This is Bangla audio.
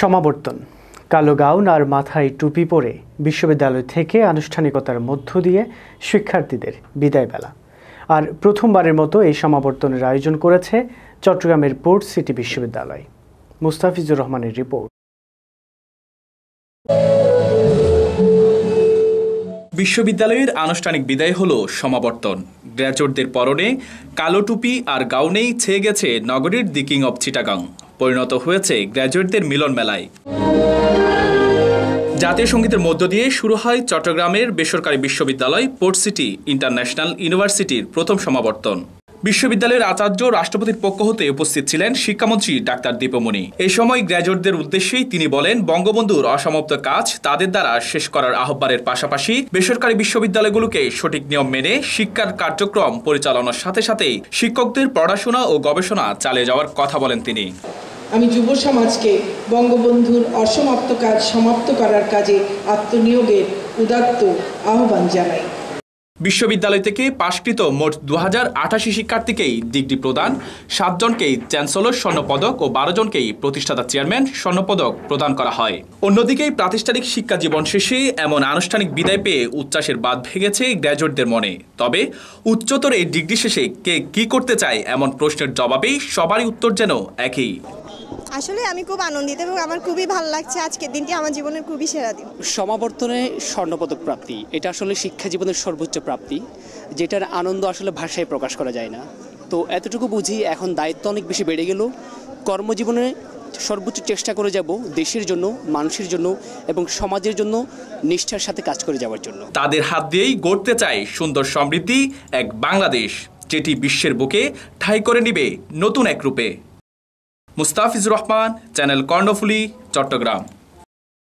সমাবর্তন কালো গাউন আর মাথায় টুপি পরে বিশ্ববিদ্যালয় থেকে আনুষ্ঠানিকতার মধ্য দিয়ে শিক্ষার্থীদের বিদায় বেলা আর প্রথমবারের মতো এই সমাবর্তনের আয়োজন করেছে চট্টগ্রামের পোর্ট সিটি বিশ্ববিদ্যালয় মুস্তাফিজুর রহমানের রিপোর্ট বিশ্ববিদ্যালয়ের আনুষ্ঠানিক বিদায় হল সমাবর্তন গ্র্যাজুয়েটদের পরনে কালো টুপি আর গাউনেই ছেয়ে গেছে নগরীর দি কিং অব চিটাগাং পরিণত হয়েছে গ্র্যাজুয়েটদের মিলন মেলায় জাতীয় সঙ্গীতের মধ্য দিয়ে শুরু হয় চট্টগ্রামের বেসরকারি বিশ্ববিদ্যালয় পোর্ট সিটি ইন্টারন্যাশনাল ইউনিভার্সিটির প্রথম সমাবর্তন বিশ্ববিদ্যালয়ের আচার্য রাষ্ট্রপতির পক্ষ হতে উপস্থিত ছিলেন শিক্ষামন্ত্রী ডাক্তার দীপমণি এ সময় গ্র্যাজুয়েটদের উদ্দেশ্যেই তিনি বলেন বঙ্গবন্ধুর অসমাপ্ত কাজ তাদের দ্বারা শেষ করার আহ্বানের পাশাপাশি বেসরকারি বিশ্ববিদ্যালয়গুলোকে সঠিক নিয়ম মেনে শিক্ষার কার্যক্রম পরিচালনার সাথে সাথে শিক্ষকদের পড়াশোনা ও গবেষণা চালিয়ে যাওয়ার কথা বলেন তিনি আমি যুব সমাজকে বঙ্গবন্ধুর অসমাপ্ত কাজ সমাপ্ত করার কাজে আত্মনিয়োগের উদাত্ত আহ্বান জানাই বিশ্ববিদ্যালয় থেকে পাশকৃত মোট দু শিক্ষার্থীকেই ডিগ্রি প্রদান সাতজনকেই চ্যান্সেলর স্বর্ণপদক ও বারো জনকেই প্রতিষ্ঠাতা চেয়ারম্যান স্বর্ণপদক প্রদান করা হয় অন্যদিকে প্রাতিষ্ঠানিক শিক্ষা জীবন শেষে এমন আনুষ্ঠানিক বিদায় পেয়ে উচ্ছ্বাসের বাদ ভেঙেছে গ্র্যাজুয়েটদের মনে তবে উচ্চতর এই ডিগ্রি শেষে কে কি করতে চায় এমন প্রশ্নের জবাবেই সবারই উত্তর যেন একই আসলে আমি খুব আনন্দিত এবং আমার খুবই ভালো লাগছে আজকের দিনটি আমার জীবনের খুবই সেরা দিন সমাবর্তনে স্বর্ণপদক প্রাপ্তি এটা আসলে শিক্ষা জীবনের সর্বোচ্চ প্রাপ্তি যেটার আনন্দ আসলে ভাষায় প্রকাশ করা যায় না তো এতটুকু বুঝি এখন দায়িত্ব অনেক বেশি বেড়ে গেল কর্মজীবনে সর্বোচ্চ চেষ্টা করে যাব দেশের জন্য মানুষের জন্য এবং সমাজের জন্য নিষ্ঠার সাথে কাজ করে যাওয়ার জন্য তাদের হাত দিয়েই গড়তে চাই সুন্দর সমৃদ্ধি এক বাংলাদেশ যেটি বিশ্বের বুকে ঠাঁই করে নিবে নতুন এক রূপে মুস্তাফিজুর রহমান চ্যানেল কর্ণফুলি চট্টগ্রাম